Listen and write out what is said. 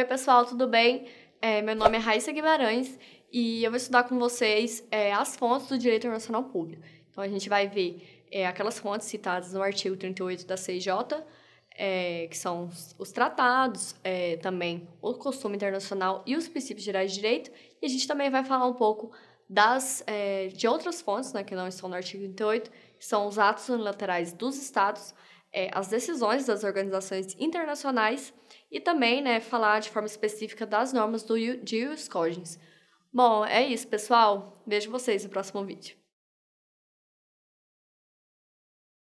Oi, pessoal, tudo bem? É, meu nome é Raíssa Guimarães e eu vou estudar com vocês é, as fontes do direito internacional público. Então, a gente vai ver é, aquelas fontes citadas no artigo 38 da CIJ, é, que são os, os tratados, é, também o costume internacional e os princípios gerais de direito. E a gente também vai falar um pouco das, é, de outras fontes, né, que não estão no artigo 38, que são os atos unilaterais dos estados, as decisões das organizações internacionais e também né, falar de forma específica das normas do, Jules Jurisprudence. Bom, é isso, pessoal. Vejo vocês no próximo vídeo.